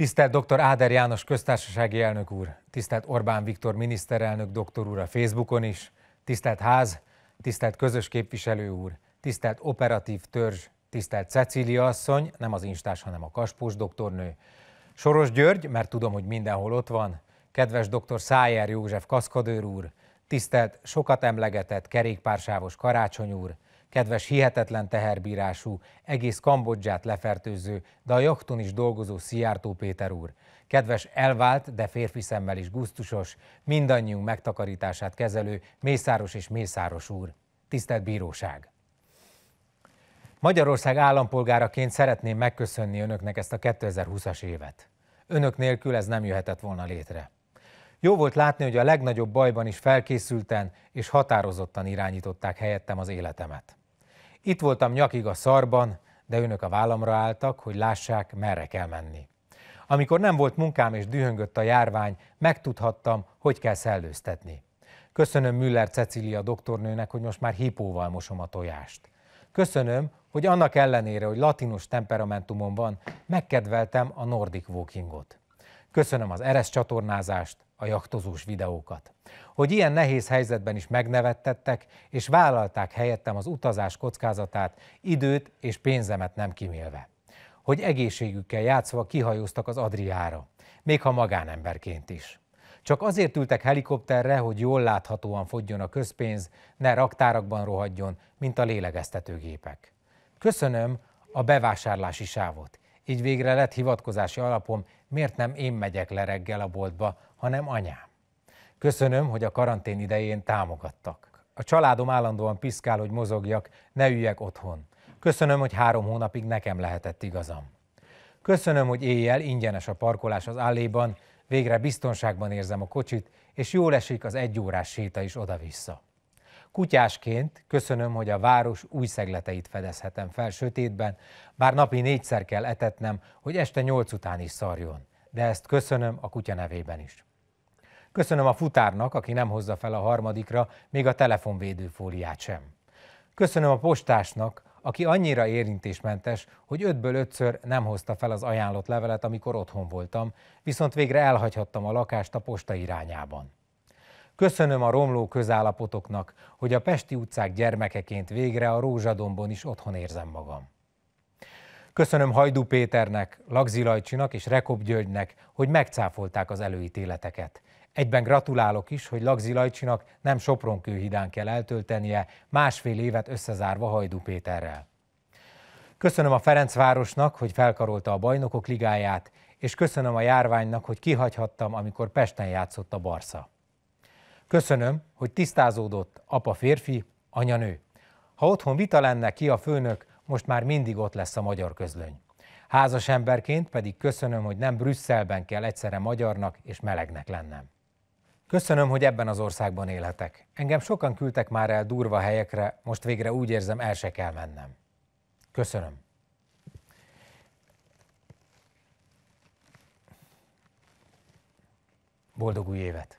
Tisztelt dr. Áder János köztársasági elnök úr, tisztelt Orbán Viktor miniszterelnök doktor úr a Facebookon is, tisztelt ház, tisztelt közös képviselő úr, tisztelt operatív törzs, tisztelt Cecília asszony, nem az instás, hanem a kaspós doktornő, Soros György, mert tudom, hogy mindenhol ott van, kedves dr. Szájer József kaszkadőr úr, tisztelt, sokat emlegetett kerékpársávos Karácsony úr, Kedves, hihetetlen teherbírású, egész Kambodzsát lefertőző, de a jachton is dolgozó Szijjártó Péter úr. Kedves, elvált, de férfi szemmel is guztusos, mindannyiunk megtakarítását kezelő Mészáros és Mészáros úr. Tisztelt Bíróság! Magyarország állampolgáraként szeretném megköszönni önöknek ezt a 2020-as évet. Önök nélkül ez nem jöhetett volna létre. Jó volt látni, hogy a legnagyobb bajban is felkészülten és határozottan irányították helyettem az életemet. Itt voltam nyakig a szarban, de önök a vállamra álltak, hogy lássák, merre kell menni. Amikor nem volt munkám és dühöngött a járvány, megtudhattam, hogy kell szellőztetni. Köszönöm Müller Cecília doktornőnek, hogy most már hipóval mosom a tojást. Köszönöm, hogy annak ellenére, hogy latinus temperamentumom van, megkedveltem a nordic walkingot. Köszönöm az Eresz csatornázást, a jaktozós videókat. Hogy ilyen nehéz helyzetben is megnevettettek, és vállalták helyettem az utazás kockázatát, időt és pénzemet nem kimélve. Hogy egészségükkel játszva kihajóztak az Adriára, még ha magánemberként is. Csak azért ültek helikopterre, hogy jól láthatóan fogjon a közpénz, ne raktárakban rohadjon, mint a lélegeztetőgépek. Köszönöm a bevásárlási sávot, így végre lett hivatkozási alapom, miért nem én megyek le reggel a boltba, hanem anyám. Köszönöm, hogy a karantén idején támogattak. A családom állandóan piszkál, hogy mozogjak, ne üljek otthon. Köszönöm, hogy három hónapig nekem lehetett igazam. Köszönöm, hogy éjjel ingyenes a parkolás az álléban, végre biztonságban érzem a kocsit, és jól esik az egyórás séta is oda-vissza. Kutyásként köszönöm, hogy a város új szegleteit fedezhetem fel sötétben, bár napi négyszer kell etetnem, hogy este nyolc után is szarjon. De ezt köszönöm a kutya nevében is. Köszönöm a futárnak, aki nem hozza fel a harmadikra, még a telefonvédő fóliát sem. Köszönöm a postásnak, aki annyira érintésmentes, hogy ötből ötször nem hozta fel az ajánlott levelet, amikor otthon voltam, viszont végre elhagyhattam a lakást a posta irányában. Köszönöm a romló közállapotoknak, hogy a Pesti utcák gyermekeként végre a Rózsadombon is otthon érzem magam. Köszönöm Hajdú Péternek, Lagzilajcsinak és Rekop Györgynek, hogy megcáfolták az előítéleteket. Egyben gratulálok is, hogy Lagzilajcsinak nem Sopronkőhidán kell eltöltenie másfél évet összezárva Hajdú Péterrel. Köszönöm a Ferencvárosnak, hogy felkarolta a Bajnokok Ligáját, és köszönöm a járványnak, hogy kihagyhattam, amikor Pesten játszott a Barca. Köszönöm, hogy tisztázódott apa férfi, anya nő. Ha otthon vita lenne ki a főnök, most már mindig ott lesz a magyar közlöny. Házas emberként pedig köszönöm, hogy nem Brüsszelben kell egyszerre magyarnak és melegnek lennem. Köszönöm, hogy ebben az országban élhetek. Engem sokan küldtek már el durva helyekre, most végre úgy érzem, el se kell mennem. Köszönöm. Boldog új évet!